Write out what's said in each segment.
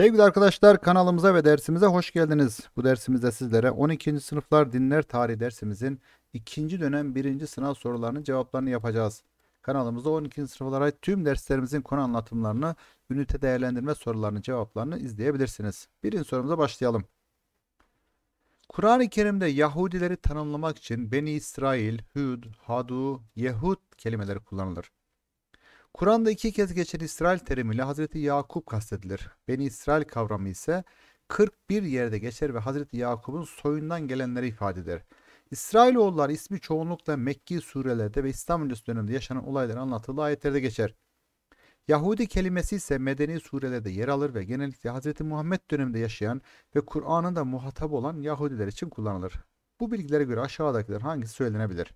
Sevgili arkadaşlar kanalımıza ve dersimize hoş geldiniz. Bu dersimizde sizlere 12. sınıflar dinler tarihi dersimizin 2. dönem 1. sınav sorularının cevaplarını yapacağız. Kanalımızda 12. sınıflara ait tüm derslerimizin konu anlatımlarını, ünite değerlendirme sorularının cevaplarını izleyebilirsiniz. Birinci sorumuza başlayalım. Kur'an-ı Kerim'de Yahudileri tanımlamak için Beni İsrail, Hud, Hadu, Yehud kelimeleri kullanılır. Kur'an'da iki kez geçen İsrail terimiyle Hazreti Yakup kastedilir. Beni İsrail kavramı ise 41 yerde geçer ve Hazreti Yakup'un soyundan gelenleri ifade eder. İsrailoğullar ismi çoğunlukla Mekki surelerde ve İslam öncesi dönemde yaşanan olayların anlatıldığı ayetlerde geçer. Yahudi kelimesi ise medeni surelerde yer alır ve genellikle Hz. Muhammed döneminde yaşayan ve Kur'an'ın da muhatap olan Yahudiler için kullanılır. Bu bilgilere göre aşağıdakiler hangisi söylenebilir?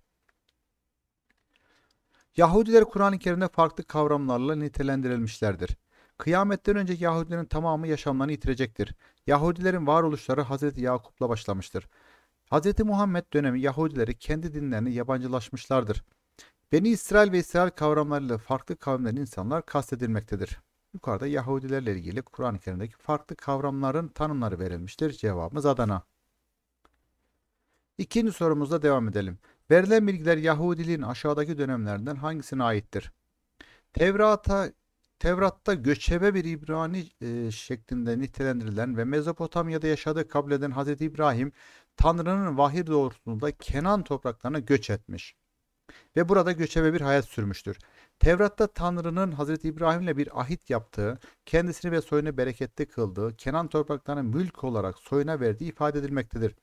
Yahudiler Kur'an-ı Kerim'de farklı kavramlarla nitelendirilmişlerdir. Kıyametten önce Yahudilerin tamamı yaşamlarını yitirecektir. Yahudilerin varoluşları Hz. Yakup'la başlamıştır. Hz. Muhammed dönemi Yahudileri kendi dinlerini yabancılaşmışlardır. Beni İsrail ve İsrail kavramlarıyla farklı kavimlerin insanlar kastedilmektedir. Yukarıda Yahudilerle ilgili Kur'an-ı Kerim'deki farklı kavramların tanımları verilmiştir. Cevabımız Adana. İkinci sorumuzla devam edelim. Verilen bilgiler Yahudiliğin aşağıdaki dönemlerden hangisine aittir? Tevrat'a Tevrat'ta göçebe bir İbrani e, şeklinde nitelendirilen ve Mezopotamya'da yaşadığı kabul eden Hz. İbrahim, Tanrı'nın vahir doğrultusunda Kenan topraklarına göç etmiş ve burada göçebe bir hayat sürmüştür. Tevrat'ta Tanrı'nın Hz. İbrahim'le bir ahit yaptığı, kendisini ve soyunu bereketli kıldığı, Kenan topraklarına mülk olarak soyuna verdiği ifade edilmektedir.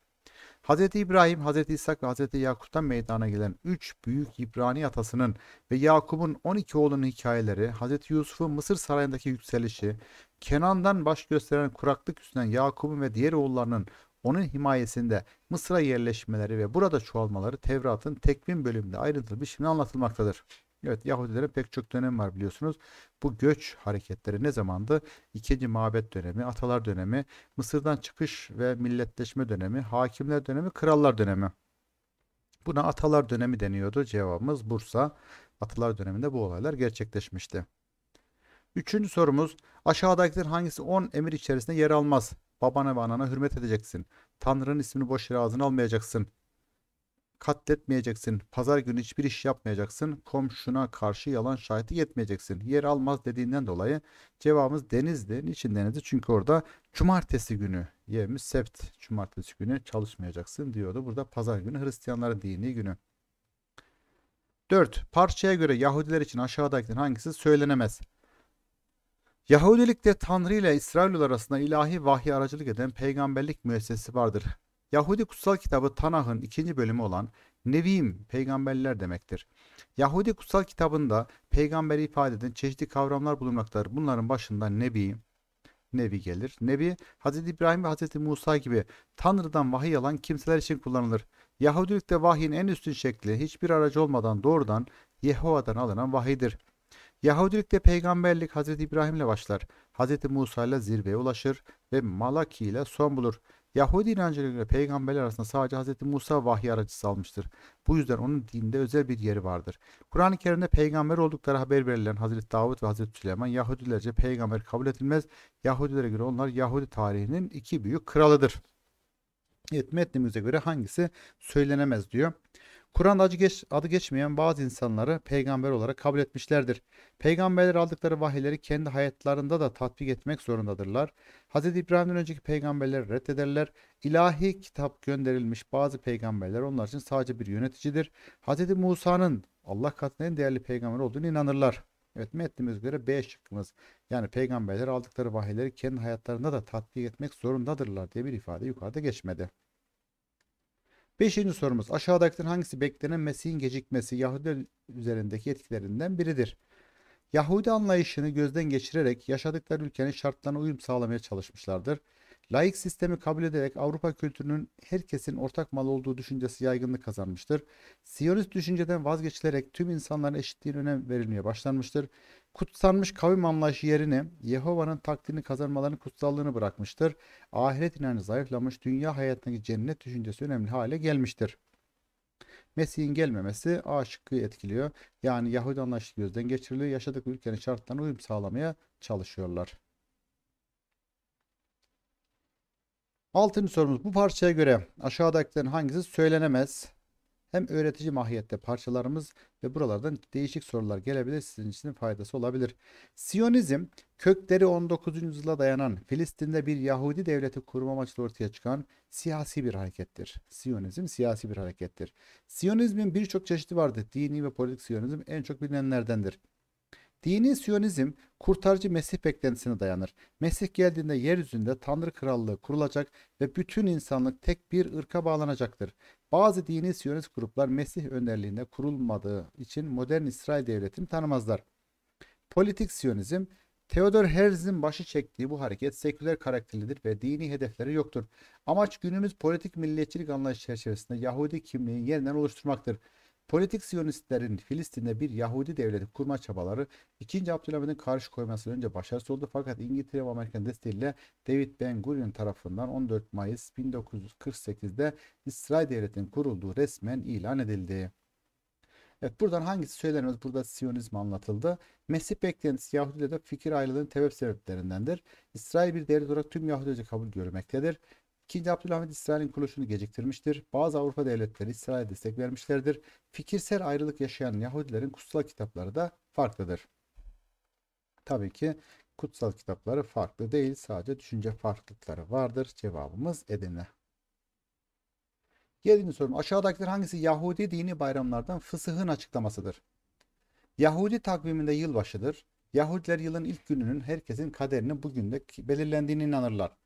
Hz. İbrahim, Hz. İshak ve Hz. Yakup'tan meydana gelen üç büyük İbrani atasının ve Yakup'un 12 oğlunun hikayeleri, Hz. Yusuf'un Mısır sarayındaki yükselişi, Kenan'dan baş gösteren kuraklık üstünden Yakup'un ve diğer oğullarının onun himayesinde Mısır'a yerleşmeleri ve burada çoğalmaları Tevrat'ın Tekvim bölümünde ayrıntılı bir biçimde anlatılmaktadır. Evet Yahudilere pek çok dönem var biliyorsunuz. Bu göç hareketleri ne zamandı? İkinci mabet dönemi, atalar dönemi, Mısır'dan çıkış ve milletleşme dönemi, hakimler dönemi, krallar dönemi. Buna atalar dönemi deniyordu. Cevabımız Bursa. Atalar döneminde bu olaylar gerçekleşmişti. Üçüncü sorumuz aşağıdakilerin hangisi 10 emir içerisinde yer almaz? Babana ve anana hürmet edeceksin. Tanrı'nın ismini boş yere ağzına almayacaksın katletmeyeceksin. Pazar günü hiçbir iş yapmayacaksın. Komşuna karşı yalan şahidi yetmeyeceksin. Yer almaz dediğinden dolayı cevabımız denizdi. Niçin denizdi? Çünkü orada cumartesi günü yevmiz sept cumartesi günü çalışmayacaksın diyordu. Burada pazar günü Hristiyanların dini günü. 4. Parçaya göre Yahudiler için aşağıdakilerin hangisi söylenemez? Yahudilikte Tanrı ile İsrailliler arasında ilahi vahiy aracılık eden peygamberlik müessesesi vardır. Yahudi kutsal kitabı Tanah'ın ikinci bölümü olan Nevim peygamberler demektir. Yahudi kutsal kitabında peygamberi ifade eden çeşitli kavramlar bulunmaktadır. Bunların başında Nebi, Nebi gelir. Nebi Hz. İbrahim ve Hz. Musa gibi Tanrı'dan vahiy alan kimseler için kullanılır. Yahudilikte vahyin en üstün şekli hiçbir aracı olmadan doğrudan Yehova'dan alınan vahidir. Yahudilikte peygamberlik Hz. İbrahim ile başlar, Hz. Musa ile zirveye ulaşır ve Malaki ile son bulur. Yahudi inancına göre peygamberler arasında sadece Hz. Musa vahiy aracısı almıştır. Bu yüzden onun dinde özel bir yeri vardır. Kur'an-ı Kerim'de peygamber oldukları haber verilen Hz. Davud ve Hz. Süleyman Yahudilerce peygamber kabul edilmez. Yahudilere göre onlar Yahudi tarihinin iki büyük kralıdır. Evet metnimize göre hangisi söylenemez diyor. Kur'an'da adı, geç, adı geçmeyen bazı insanları peygamber olarak kabul etmişlerdir. Peygamberler aldıkları vahiyleri kendi hayatlarında da tatbik etmek zorundadırlar. Hz. İbrahim'den önceki peygamberleri reddederler. İlahi kitap gönderilmiş bazı peygamberler onlar için sadece bir yöneticidir. Hz. Musa'nın Allah katında en değerli peygamber olduğunu inanırlar. Evet metnimize göre B şıkkımız yani peygamberler aldıkları vahiyleri kendi hayatlarında da tatbik etmek zorundadırlar diye bir ifade yukarıda geçmedi. Beşinci sorumuz aşağıdakilerin hangisi beklenen Mesih'in gecikmesi Yahudi üzerindeki etkilerinden biridir? Yahudi anlayışını gözden geçirerek yaşadıkları ülkenin şartlarına uyum sağlamaya çalışmışlardır. Laik sistemi kabul ederek Avrupa kültürünün herkesin ortak mal olduğu düşüncesi yaygınlık kazanmıştır. Siyonist düşünceden vazgeçilerek tüm insanların eşitliğine önem verilmeye başlanmıştır. Kutsanmış kavim anlayışı yerine Yehova'nın takdirini kazanmaların kutsallığını bırakmıştır. Ahiret inancı zayıflamış, dünya hayatındaki cennet düşüncesi önemli hale gelmiştir. Mesih'in gelmemesi A şıkkı etkiliyor. Yani Yahudi anlayışı gözden geçiriliyor. Yaşadıkları ülkenin şartlarına uyum sağlamaya çalışıyorlar. Altıncı sorumuz bu parçaya göre aşağıdakilerin hangisi söylenemez? Hem öğretici mahiyette parçalarımız ve buralardan değişik sorular gelebilir. Sizin için faydası olabilir. Siyonizm kökleri 19. yüzyıla dayanan Filistin'de bir Yahudi devleti kurma amaçlı ortaya çıkan siyasi bir harekettir. Siyonizm siyasi bir harekettir. Siyonizmin birçok çeşidi vardır. Dini ve politik siyonizm en çok bilinenlerdendir. Dini Siyonizm kurtarıcı Mesih beklentisine dayanır. Mesih geldiğinde yeryüzünde Tanrı Krallığı kurulacak ve bütün insanlık tek bir ırka bağlanacaktır. Bazı dini Siyonist gruplar Mesih önderliğinde kurulmadığı için modern İsrail devletini tanımazlar. Politik Siyonizm Theodor Herzl'in başı çektiği bu hareket seküler karakterlidir ve dini hedefleri yoktur. Amaç günümüz politik milliyetçilik anlayışı çerçevesinde Yahudi kimliğini yeniden oluşturmaktır. Politik Siyonistlerin Filistin'de bir Yahudi devleti kurma çabaları 2. Abdülhamid'in karşı koymasından önce başarısız oldu fakat İngiltere ve Amerikan desteğiyle David Ben Gurion tarafından 14 Mayıs 1948'de İsrail devletinin kurulduğu resmen ilan edildi. Evet buradan hangisi söylenemez? Burada Siyonizm anlatıldı. Mesih beklentisi Yahudilerde fikir ayrılığının sebep sebeplerindendir. İsrail bir devlet olarak tüm Yahudice kabul görmektedir. 2. Abdülhamit İsrail'in kuruluşunu geciktirmiştir. Bazı Avrupa devletleri İsrail'e destek vermişlerdir. Fikirsel ayrılık yaşayan Yahudilerin kutsal kitapları da farklıdır. Tabii ki kutsal kitapları farklı değil sadece düşünce farklılıkları vardır cevabımız Edirne. Yedinci sorum aşağıdakiler hangisi Yahudi dini bayramlardan fısıhın açıklamasıdır? Yahudi takviminde yılbaşıdır. Yahudiler yılın ilk gününün herkesin kaderinin bugünde belirlendiğini inanırlar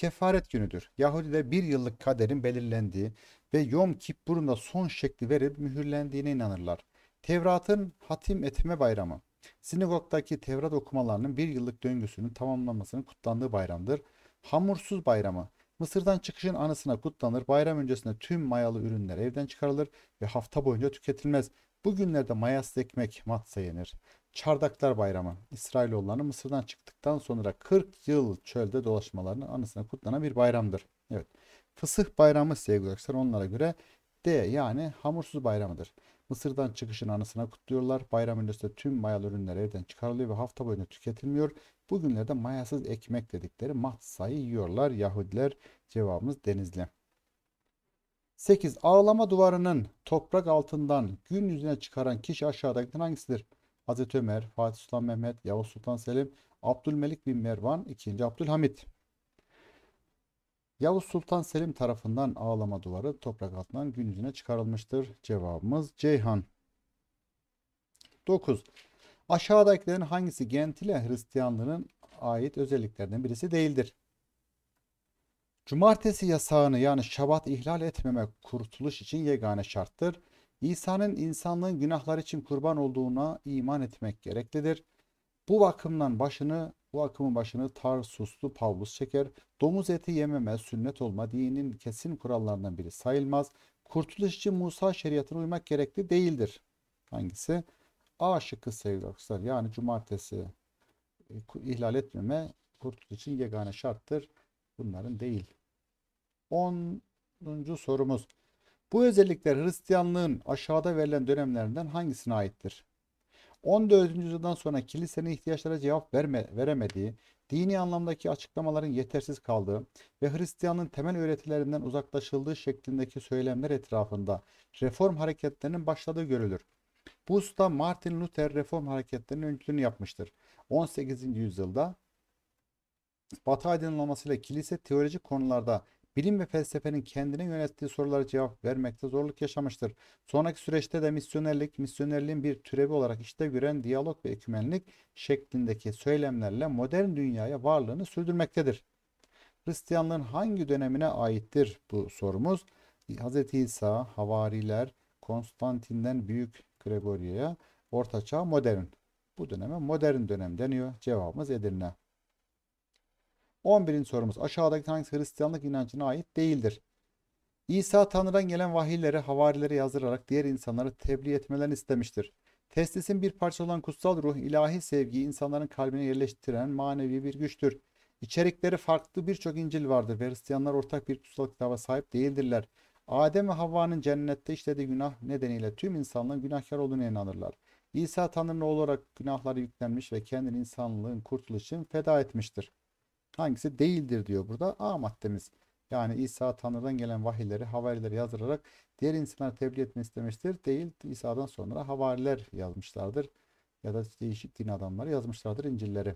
kefaret günüdür. Yahudide bir yıllık kaderin belirlendiği ve Yom Kippur'un da son şekli verip mühürlendiğine inanırlar. Tevrat'ın hatim etme bayramı. Sinagogdaki Tevrat okumalarının bir yıllık döngüsünün tamamlanmasının kutlandığı bayramdır. Hamursuz bayramı. Mısır'dan çıkışın anısına kutlanır. Bayram öncesinde tüm mayalı ürünler evden çıkarılır ve hafta boyunca tüketilmez. Bugünlerde mayas ekmek matsa yenir. Çardaklar Bayramı. İsrailoğullarının Mısır'dan çıktıktan sonra 40 yıl çölde dolaşmalarını anısına kutlanan bir bayramdır. Evet. Fısıh Bayramı sevgili arkadaşlar onlara göre D yani hamursuz bayramıdır. Mısır'dan çıkışın anısına kutluyorlar. Bayram öncesinde tüm mayalı ürünler evden çıkarılıyor ve hafta boyunca tüketilmiyor. Bugünlerde mayasız ekmek dedikleri mahtsayı yiyorlar. Yahudiler cevabımız denizli. 8. Ağlama duvarının toprak altından gün yüzüne çıkaran kişi aşağıdakilerden hangisidir? Hazreti Ömer, Fatih Sultan Mehmet, Yavuz Sultan Selim, Abdülmelik bin Mervan, 2. Abdülhamit. Yavuz Sultan Selim tarafından ağlama duvarı toprak altından gün yüzüne çıkarılmıştır. Cevabımız Ceyhan. 9. Aşağıdakilerin hangisi Gentile Hristiyanlığının ait özelliklerinden birisi değildir? Cumartesi yasağını yani şabat ihlal etmemek kurtuluş için yegane şarttır. İsa'nın insanlığın günahlar için kurban olduğuna iman etmek gereklidir. Bu bakımdan başını, bu akımın başını Tarsuslu Pavlus çeker. Domuz eti yememe, sünnet olma dinin kesin kurallarından biri sayılmaz. Kurtuluş için Musa şeriatına uymak gerekli değildir. Hangisi? A şıkkı sevgili arkadaşlar. Yani cumartesi e, ihlal etmeme kurtuluş için yegane şarttır. Bunların değil. 10. sorumuz. Bu özellikler Hristiyanlığın aşağıda verilen dönemlerinden hangisine aittir? 14. yüzyıldan sonra kilisenin ihtiyaçlara cevap verme, veremediği, dini anlamdaki açıklamaların yetersiz kaldığı ve Hristiyanlığın temel öğretilerinden uzaklaşıldığı şeklindeki söylemler etrafında reform hareketlerinin başladığı görülür. Bu usta Martin Luther reform hareketlerinin öncülüğünü yapmıştır. 18. yüzyılda Batı aydınlanmasıyla kilise teolojik konularda bilim ve felsefenin kendine yönelttiği sorulara cevap vermekte zorluk yaşamıştır. Sonraki süreçte de misyonerlik, misyonerliğin bir türevi olarak işte gören diyalog ve ekümenlik şeklindeki söylemlerle modern dünyaya varlığını sürdürmektedir. Hristiyanlığın hangi dönemine aittir bu sorumuz? Hz. İsa, Havariler, Konstantin'den Büyük Gregoria'ya, Ortaçağ, Modern. Bu döneme modern dönem deniyor. Cevabımız Edirne. 11. sorumuz aşağıdaki hangisi Hristiyanlık inancına ait değildir? İsa Tanrı'dan gelen vahiyleri havarileri yazdırarak diğer insanları tebliğ etmelerini istemiştir. Testisin bir parça olan kutsal ruh ilahi sevgiyi insanların kalbine yerleştiren manevi bir güçtür. İçerikleri farklı birçok İncil vardır ve Hristiyanlar ortak bir kutsal kitaba sahip değildirler. Adem ve Havva'nın cennette işlediği günah nedeniyle tüm insanlığın günahkar olduğunu inanırlar. İsa Tanrı'nın olarak günahları yüklenmiş ve kendini insanlığın kurtuluşu için feda etmiştir hangisi değildir diyor burada. A maddemiz yani İsa Tanrı'dan gelen vahiyleri havarileri yazdırarak diğer insanlara tebliğ etmeni istemiştir. Değil İsa'dan sonra havariler yazmışlardır ya da değişik din adamları yazmışlardır İncil'leri.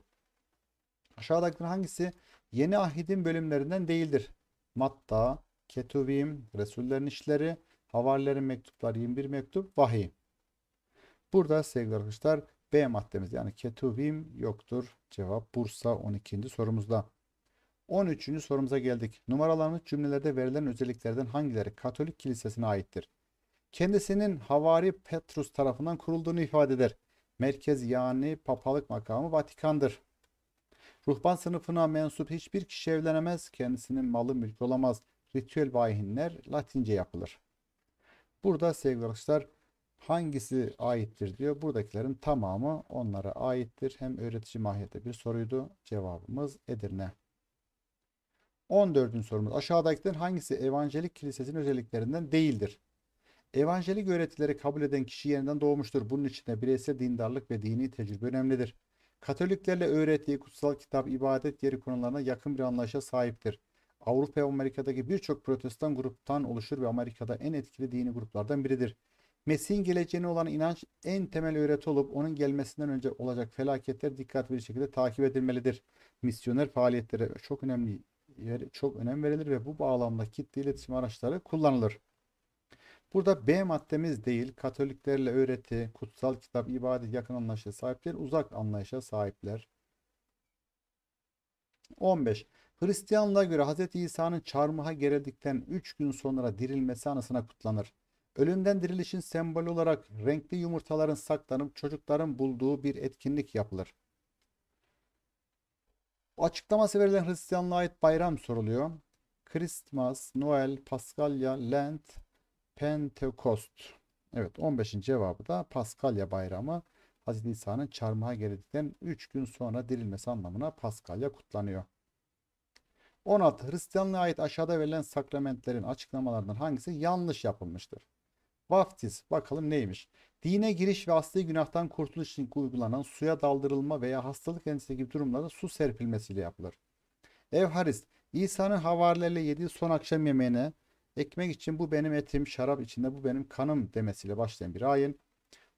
Aşağıdakilerin hangisi Yeni ahidin bölümlerinden değildir? Matta, Ketuvim, Resullerin işleri, Havarilerin mektupları 21 mektup, vahiy. Burada sevgili arkadaşlar B maddemiz yani Ketuvim yoktur. Cevap Bursa 12. sorumuzda. 13. sorumuza geldik. Numaralanmış cümlelerde verilen özelliklerden hangileri Katolik Kilisesi'ne aittir? Kendisinin Havari Petrus tarafından kurulduğunu ifade eder. Merkez yani papalık makamı Vatikan'dır. Ruhban sınıfına mensup hiçbir kişi evlenemez, kendisinin malı mülkü olamaz. Ritüel bahinler Latince yapılır. Burada sevgili arkadaşlar hangisi aittir diyor. Buradakilerin tamamı onlara aittir. Hem öğretici mahiyette bir soruydu. Cevabımız Edirne. 14. sorumuz. Aşağıdakilerin hangisi evangelik kilisesinin özelliklerinden değildir? Evangelik öğretileri kabul eden kişi yeniden doğmuştur. Bunun için de bireysel dindarlık ve dini tecrübe önemlidir. Katoliklerle öğrettiği kutsal kitap ibadet yeri konularına yakın bir anlayışa sahiptir. Avrupa ve Amerika'daki birçok protestan gruptan oluşur ve Amerika'da en etkili dini gruplardan biridir. Mesih'in geleceğine olan inanç en temel öğreti olup onun gelmesinden önce olacak felaketler dikkatli bir şekilde takip edilmelidir. Misyoner faaliyetleri çok önemli yeri çok önem verilir ve bu bağlamda kitle iletişim araçları kullanılır. Burada B maddemiz değil, Katoliklerle öğreti, kutsal kitap, ibadet yakın anlayışa sahipler, uzak anlayışa sahipler. 15. Hristiyanlığa göre Hz. İsa'nın çarmıha gerildikten 3 gün sonra dirilmesi anısına kutlanır. Ölümden dirilişin sembolü olarak renkli yumurtaların saklanıp çocukların bulduğu bir etkinlik yapılır. Açıklaması verilen Hristiyanlığa ait bayram soruluyor. Christmas, Noel, Paskalya, Lent, Pentekost. Evet 15'in cevabı da Paskalya bayramı. Hz. İsa'nın çarmıha gerildikten 3 gün sonra dirilmesi anlamına Paskalya kutlanıyor. 16. Hristiyanlığa ait aşağıda verilen sakramentlerin açıklamalarından hangisi yanlış yapılmıştır? Vaftiz bakalım neymiş? Dine giriş ve asli günahtan kurtuluş için uygulanan suya daldırılma veya hastalık endişesi gibi durumlarda su serpilmesiyle yapılır. Evharist, İsa'nın havarilerle yediği son akşam yemeğine ekmek için bu benim etim, şarap içinde bu benim kanım demesiyle başlayan bir ayin.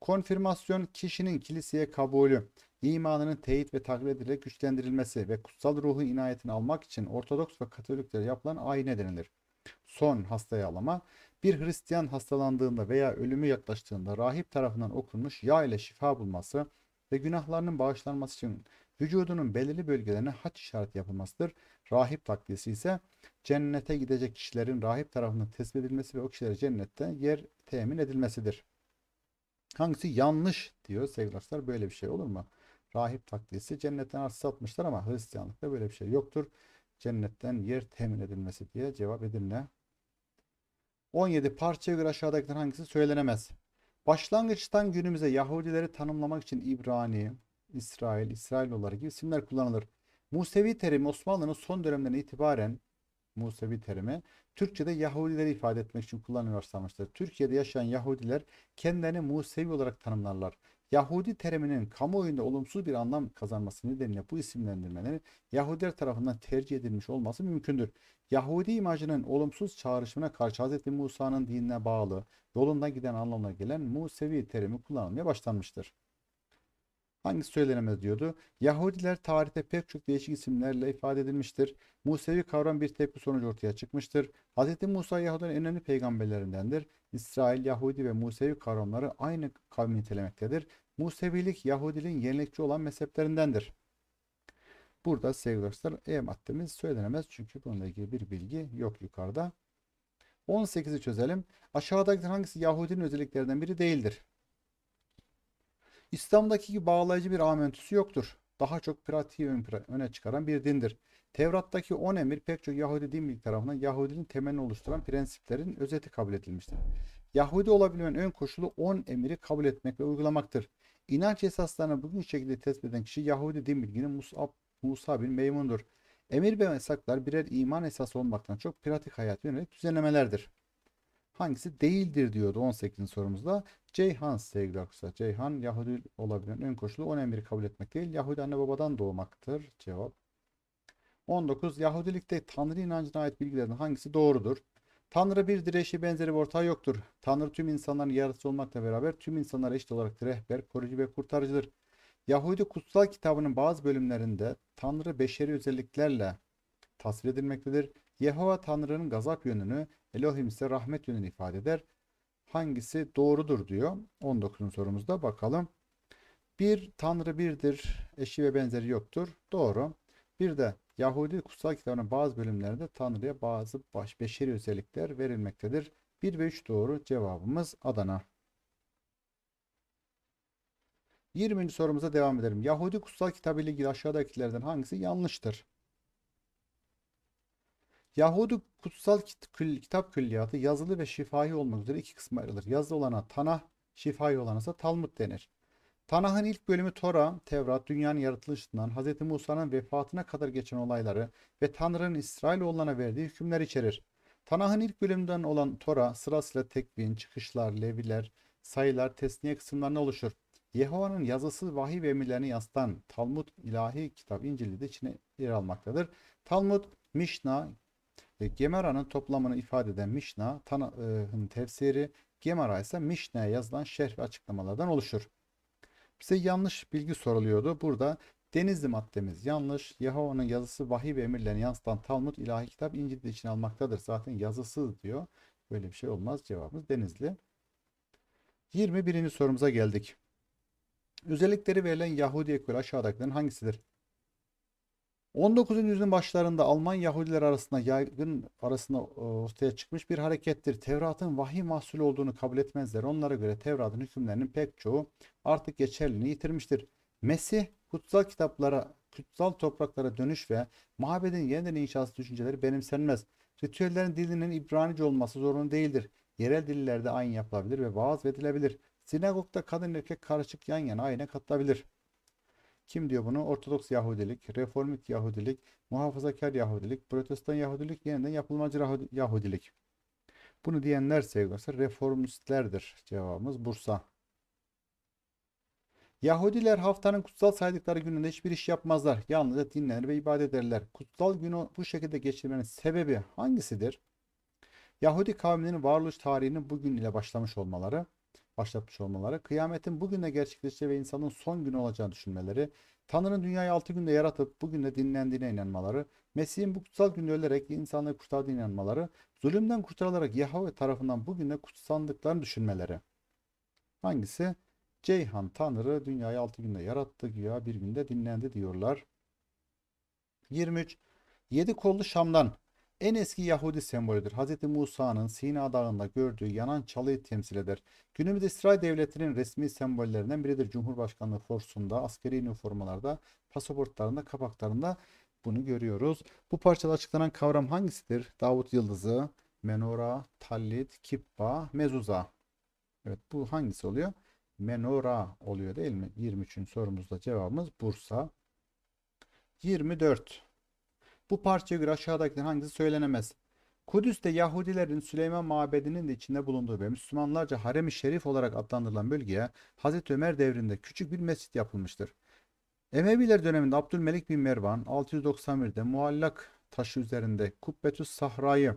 Konfirmasyon kişinin kiliseye kabulü, imanının teyit ve taklit edilerek güçlendirilmesi ve kutsal ruhu inayetini almak için Ortodoks ve Katolikler yapılan ayine denilir. Son hastayı alama bir Hristiyan hastalandığında veya ölümü yaklaştığında rahip tarafından okunmuş yağ ile şifa bulması ve günahlarının bağışlanması için vücudunun belirli bölgelerine haç işareti yapılmasıdır. Rahip takviyesi ise cennete gidecek kişilerin rahip tarafından tespit edilmesi ve o kişilere cennette yer temin edilmesidir. Hangisi yanlış diyor sevgili arkadaşlar böyle bir şey olur mu? Rahip takviyesi cennetten arsa satmışlar ama Hristiyanlıkta böyle bir şey yoktur. Cennetten yer temin edilmesi diye cevap edinle. 17 parçaya göre aşağıdakilerden hangisi söylenemez? Başlangıçtan günümüze Yahudileri tanımlamak için İbrani, İsrail, İsrailoğulları gibi isimler kullanılır. Musevi terimi Osmanlı'nın son dönemlerine itibaren Musevi terimi Türkçe'de Yahudileri ifade etmek için kullanılmıştır. Türkiye'de yaşayan Yahudiler kendilerini Musevi olarak tanımlarlar. Yahudi teriminin kamuoyunda olumsuz bir anlam kazanması nedeniyle bu isimlendirmenin Yahudiler tarafından tercih edilmiş olması mümkündür. Yahudi imajının olumsuz çağrışmına karşı Hz. Musa'nın dinine bağlı, yolunda giden anlamına gelen Musevi terimi kullanılmaya başlanmıştır. Hangi söylenemez diyordu. Yahudiler tarihte pek çok değişik isimlerle ifade edilmiştir. Musevi kavram bir tepki sonucu ortaya çıkmıştır. Hz. Musa Yahudilerin önemli peygamberlerindendir. İsrail, Yahudi ve Musevi kavramları aynı kavmi nitelemektedir. Musevilik Yahudiliğin yenilikçi olan mezheplerindendir. Burada sevgili dostlar E maddemiz söylenemez çünkü bununla ilgili bir bilgi yok yukarıda. 18'i çözelim. Aşağıdaki hangisi Yahudinin özelliklerinden biri değildir? İslam'daki bağlayıcı bir amentüsü yoktur. Daha çok pratiği öne çıkaran bir dindir. Tevrat'taki 10 emir pek çok Yahudi din bilgi tarafından Yahudinin temelini oluşturan prensiplerin özeti kabul edilmiştir. Yahudi olabilmenin ön koşulu 10 emiri kabul etmek ve uygulamaktır. İnanç esaslarını bugün şekilde tespit eden kişi Yahudi din bilginin Musab, Musa bin Meymun'dur. Emir ve yasaklar birer iman esası olmaktan çok pratik hayat yönelik düzenlemelerdir. Hangisi değildir diyordu 18. sorumuzda. Ceyhan sevgili arkadaşlar. Ceyhan Yahudi olabilen ön koşulu 10 emiri kabul etmek değil. Yahudi anne babadan doğmaktır. Cevap 19. Yahudilikte Tanrı inancına ait bilgilerin hangisi doğrudur? Tanrı bir direşi benzeri bir ortağı yoktur. Tanrı tüm insanların yaratıcı olmakla beraber tüm insanlara eşit olarak rehber, koruyucu ve kurtarıcıdır. Yahudi kutsal kitabının bazı bölümlerinde Tanrı beşeri özelliklerle tasvir edilmektedir. Yehova Tanrı'nın gazap yönünü, Elohim ise rahmet yönünü ifade eder. Hangisi doğrudur diyor. 19. sorumuzda bakalım. Bir Tanrı birdir, eşi ve benzeri yoktur. Doğru. Bir de Yahudi kutsal kitabının bazı bölümlerinde Tanrı'ya bazı baş, beşeri özellikler verilmektedir. 1 ve 3 doğru cevabımız Adana. 20. sorumuza devam edelim. Yahudi kutsal kitabı ile ilgili aşağıdakilerden hangisi yanlıştır? Yahudi kutsal kitap külliyatı yazılı ve şifahi olmak üzere iki kısma ayrılır. Yazılı olana Tanah, şifahi olana ise Talmud denir. Tanah'ın ilk bölümü Tora, Tevrat, dünyanın yaratılışından Hz. Musa'nın vefatına kadar geçen olayları ve Tanrı'nın İsrailoğullarına verdiği hükümler içerir. Tanah'ın ilk bölümünden olan Tora sırasıyla tekvin, çıkışlar, leviler, sayılar, tesniye kısımlarına oluşur. Yehova'nın yazısı, vahiy ve emirlerini yansıtan Talmud ilahi kitap İncil'de de içine yer almaktadır. Talmud, Mişna, e, Gemara'nın toplamını ifade eden Mişna, Tanah'ın tefsiri, Gemara ise Mişna'ya yazılan şerh ve açıklamalardan oluşur. Bize yanlış bilgi soruluyordu. Burada Denizli maddemiz yanlış. Yahova'nın yazısı vahiy ve emirlerini yansıtan Talmud ilahi kitap İncil'de için almaktadır. Zaten yazısız diyor. Böyle bir şey olmaz. Cevabımız Denizli. 21. sorumuza geldik. Özellikleri verilen Yahudi ekolü aşağıdakilerin hangisidir? 19. yüzyılın başlarında Alman Yahudiler arasında yaygın arasında e, ortaya çıkmış bir harekettir. Tevrat'ın vahiy mahsulü olduğunu kabul etmezler. Onlara göre Tevrat'ın hükümlerinin pek çoğu artık geçerliliğini yitirmiştir. Mesih kutsal kitaplara, kutsal topraklara dönüş ve mabedin yeniden inşası düşünceleri benimsenmez. Ritüellerin dilinin İbranice olması zorunlu değildir. Yerel dillerde ayin yapılabilir ve vaaz edilebilir. Sinagogda kadın erkek karışık yan yana ayine katılabilir.'' Kim diyor bunu? Ortodoks Yahudilik, Reformik Yahudilik, Muhafazakar Yahudilik, Protestan Yahudilik, yeniden yapılmacı Yahudilik. Bunu diyenler sevgili dostlar reformistlerdir cevabımız Bursa. Yahudiler haftanın kutsal saydıkları gününde hiçbir iş yapmazlar. Yalnızca dinlenir ve ibadet ederler. Kutsal günü bu şekilde geçirmenin sebebi hangisidir? Yahudi kavminin varoluş tarihinin bugün ile başlamış olmaları, başlatmış olmaları, kıyametin bugüne gerçekleşeceği ve insanın son günü olacağını düşünmeleri, Tanrı'nın dünyayı altı günde yaratıp bugünle dinlendiğine inanmaları, Mesih'in bu kutsal günü ölerek insanlığı kurtardığına inanmaları, zulümden kurtarılarak Yahve tarafından bugünle kutsandıklarını düşünmeleri. Hangisi? Ceyhan Tanrı dünyayı altı günde yarattı güya bir günde dinlendi diyorlar. 23. Yedi kollu Şam'dan en eski Yahudi sembolüdür. Hz. Musa'nın Sina Dağı'nda gördüğü yanan çalıyı temsil eder. Günümüz İsrail Devleti'nin resmi sembollerinden biridir. Cumhurbaşkanlığı forsunda, askeri üniformalarda, pasaportlarında, kapaklarında bunu görüyoruz. Bu parçada açıklanan kavram hangisidir? Davut Yıldızı, Menora, Tallit, Kippa, Mezuza. Evet bu hangisi oluyor? Menora oluyor değil mi? 23. sorumuzda cevabımız Bursa. 24. Bu parçaya göre aşağıdakilerin hangisi söylenemez? Kudüs'te Yahudilerin Süleyman Mabedi'nin de içinde bulunduğu ve Müslümanlarca Harem-i Şerif olarak adlandırılan bölgeye Hazreti Ömer devrinde küçük bir mescit yapılmıştır. Emeviler döneminde Abdülmelik bin Mervan 691'de muallak taşı üzerinde Kubbetü Sahra'yı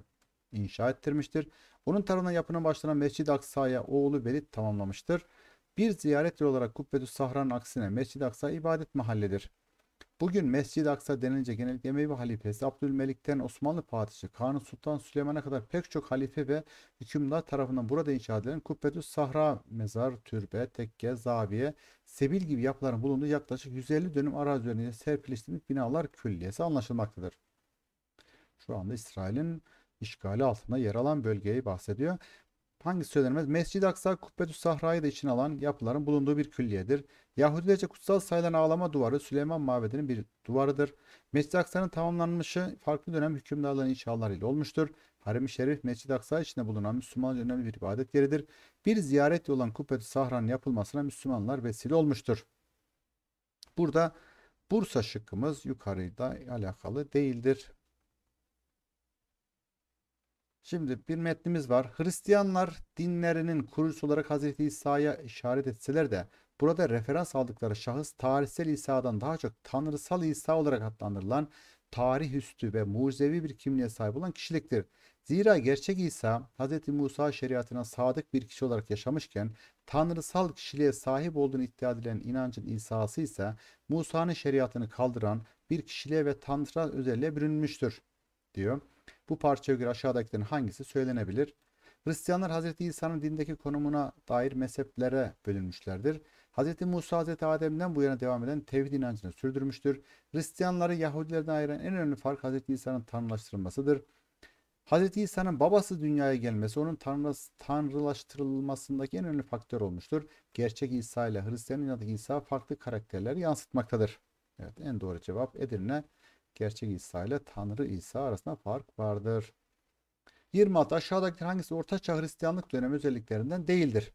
inşa ettirmiştir. Onun tarafından yapına başlanan Mescid-i Aksa'ya oğlu Velid tamamlamıştır. Bir ziyaret yeri olarak Kubbetü Sahra'nın aksine Mescid-i Aksa ibadet mahalledir. Bugün Mescid-i Aksa denilince genellikle Emevi halifesi Abdülmelik'ten Osmanlı padişahı Kanuni Sultan Süleyman'a kadar pek çok halife ve hükümdar tarafından burada inşa edilen Kubbetü Sahra mezar, türbe, tekke, zaviye, sebil gibi yapıların bulunduğu yaklaşık 150 dönüm arazi üzerinde serpiliştirilmiş binalar külliyesi anlaşılmaktadır. Şu anda İsrail'in işgali altında yer alan bölgeyi bahsediyor. Hangisi söylenemez? Mescid-i Aksa Kubbetü Sahra'yı da içine alan yapıların bulunduğu bir külliyedir. Yahudilerce kutsal sayılan ağlama duvarı Süleyman Mabedi'nin bir duvarıdır. Mescid-i Aksa'nın tamamlanmışı farklı dönem hükümdarların inşaatları ile olmuştur. Harim i Şerif Mescid-i Aksa içinde bulunan Müslüman önemli bir ibadet yeridir. Bir ziyaret olan Kubbet-i Sahra'nın yapılmasına Müslümanlar vesile olmuştur. Burada Bursa şıkkımız yukarıda alakalı değildir. Şimdi bir metnimiz var. Hristiyanlar dinlerinin kurucusu olarak Hazreti İsa'ya işaret etseler de Burada referans aldıkları şahıs tarihsel İsa'dan daha çok tanrısal İsa olarak adlandırılan tarih üstü ve mucizevi bir kimliğe sahip olan kişiliktir. Zira gerçek İsa Hz. Musa şeriatına sadık bir kişi olarak yaşamışken tanrısal kişiliğe sahip olduğunu iddia edilen inancın İsa'sı ise Musa'nın şeriatını kaldıran bir kişiliğe ve tanrısal özelliğe bürünmüştür diyor. Bu parçaya göre aşağıdakilerin hangisi söylenebilir? Hristiyanlar Hz. İsa'nın dindeki konumuna dair mezheplere bölünmüşlerdir. Hz. Musa Hz. Adem'den bu yana devam eden tevhid inancını sürdürmüştür. Hristiyanları Yahudilerden ayıran en önemli fark Hz. İsa'nın tanrılaştırılmasıdır. Hz. İsa'nın babası dünyaya gelmesi onun tanrıs, tanrılaştırılmasındaki en önemli faktör olmuştur. Gerçek İsa ile Hristiyan inandaki İsa farklı karakterler yansıtmaktadır. Evet en doğru cevap Edirne gerçek İsa ile Tanrı İsa arasında fark vardır. 26 aşağıdakiler hangisi Orta Çağ Hristiyanlık dönemi özelliklerinden değildir?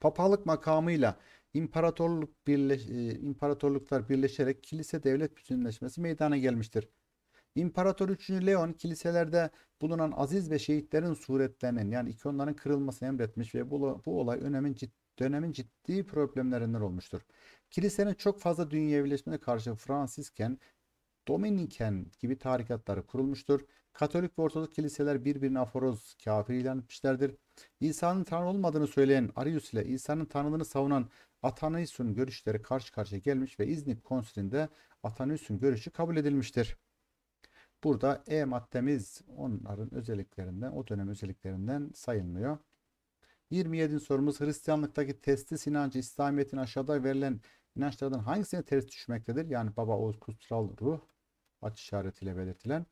Papalık makamıyla imparatorluk birleş, e, imparatorluklar birleşerek kilise devlet bütünleşmesi meydana gelmiştir. İmparator 3. Leon kiliselerde bulunan aziz ve şehitlerin suretlerinin yani ikonların kırılmasını emretmiş ve bu, bu olay önemin ciddi dönemin ciddi problemlerinden olmuştur. Kilisenin çok fazla dünyevileşmene karşı Fransisken, Dominiken gibi tarikatları kurulmuştur. Katolik ve Ortodoks kiliseler birbirine aforoz, kafir ilan etmişlerdir. İsa'nın Tanrı olmadığını söyleyen Arius ile İsa'nın Tanrılığını savunan Atanais'un görüşleri karşı karşıya gelmiş ve İznik konsilinde Atanais'un görüşü kabul edilmiştir. Burada E maddemiz onların özelliklerinden, o dönem özelliklerinden sayılmıyor. 27. sorumuz Hristiyanlıktaki testis inancı İslamiyet'in aşağıda verilen inançlardan hangisine ters düşmektedir? Yani baba, oğul, kutsal ruh aç işaretiyle belirtilen.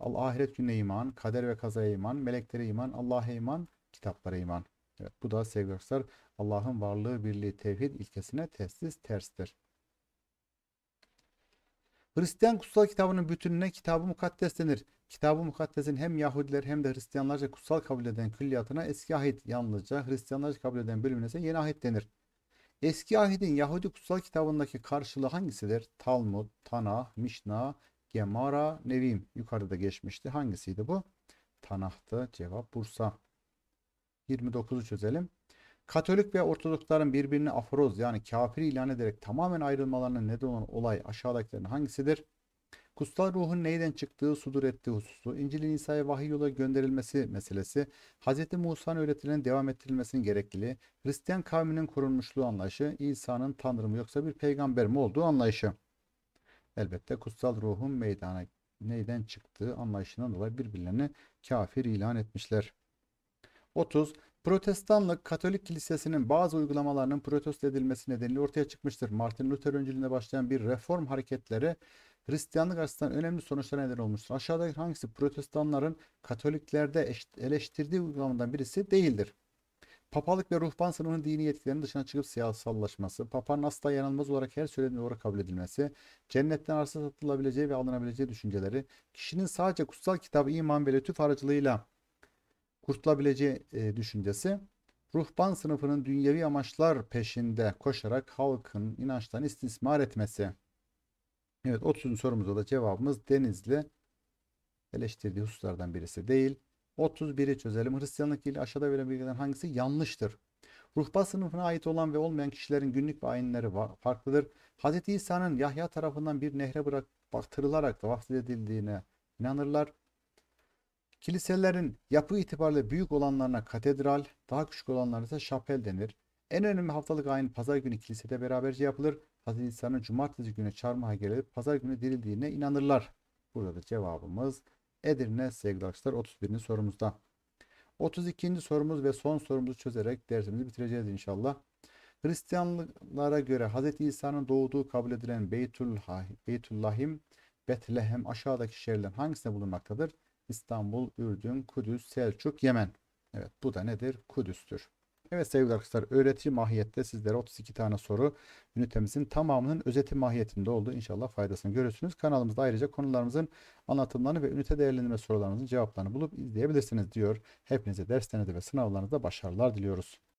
Allah ahiret gününe iman, kader ve kazaya iman, meleklere iman, Allah'a iman, kitaplara iman. Evet, bu da sevgili arkadaşlar Allah'ın varlığı, birliği, tevhid ilkesine teslis terstir. Hristiyan kutsal kitabının bütününe kitabı mukaddes denir. Kitabı mukaddesin hem Yahudiler hem de Hristiyanlarca kutsal kabul eden külliyatına eski ahit yalnızca Hristiyanlarca kabul eden bölümüne ise yeni ahit denir. Eski ahidin Yahudi kutsal kitabındaki karşılığı hangisidir? Talmud, Tanah, Mişna, Gemara Nevim. Yukarıda geçmişti. Hangisiydi bu? Tanah'tı. Cevap Bursa. 29'u çözelim. Katolik ve Ortodoksların birbirini afroz yani kafir ilan ederek tamamen ayrılmalarına neden olan olay aşağıdakilerin hangisidir? Kutsal ruhun neyden çıktığı, sudur ettiği hususu, İncilin i vahiy yola gönderilmesi meselesi, Hz. Musa'nın öğretilerinin devam ettirilmesinin gerekliliği, Hristiyan kavminin korunmuşluğu anlayışı, İsa'nın Tanrı mı yoksa bir peygamber mi olduğu anlayışı elbette kutsal ruhun meydana neyden çıktığı anlayışından dolayı birbirlerini kafir ilan etmişler. 30. Protestanlık Katolik Kilisesi'nin bazı uygulamalarının protesto edilmesi nedeniyle ortaya çıkmıştır. Martin Luther öncülüğünde başlayan bir reform hareketleri Hristiyanlık açısından önemli sonuçlara neden olmuştur. Aşağıdaki hangisi protestanların Katoliklerde eleştirdiği uygulamadan birisi değildir? Papalık ve ruhban sınıfının dini yetkilerinin dışına çıkıp siyasallaşması, papanın asla yanılmaz olarak her söylediğine doğru kabul edilmesi, cennetten arsa satılabileceği ve alınabileceği düşünceleri, kişinin sadece kutsal kitabı iman ve lütuf aracılığıyla kurtulabileceği e, düşüncesi, ruhban sınıfının dünyevi amaçlar peşinde koşarak halkın inançtan istismar etmesi. Evet 30. sorumuza da cevabımız Denizli eleştirdiği hususlardan birisi değil. 31'i çözelim. Hristiyanlık ile aşağıda verilen bilgilerden hangisi yanlıştır? Ruhba sınıfına ait olan ve olmayan kişilerin günlük ve ayinleri farklıdır. Hz. İsa'nın Yahya tarafından bir nehre bırak, baktırılarak edildiğine inanırlar. Kiliselerin yapı itibariyle büyük olanlarına katedral, daha küçük olanlara ise şapel denir. En önemli haftalık ayin pazar günü kilisede beraberce yapılır. Hz. İsa'nın cumartesi günü çarmıha gelip pazar günü dirildiğine inanırlar. Burada da cevabımız Edirne sevgili arkadaşlar 31. sorumuzda. 32. sorumuz ve son sorumuzu çözerek dersimizi bitireceğiz inşallah. Hristiyanlara göre Hz. İsa'nın doğduğu kabul edilen Beytüllahim, Betlehem aşağıdaki şehirlerin hangisinde bulunmaktadır? İstanbul, Ürdün, Kudüs, Selçuk, Yemen. Evet bu da nedir? Kudüs'tür. Evet sevgili arkadaşlar öğretici mahiyette sizlere 32 tane soru ünitemizin tamamının özeti mahiyetinde oldu. İnşallah faydasını görürsünüz. Kanalımızda ayrıca konularımızın anlatımlarını ve ünite değerlendirme sorularımızın cevaplarını bulup izleyebilirsiniz diyor. Hepinize derslerinizde ve sınavlarınızda başarılar diliyoruz.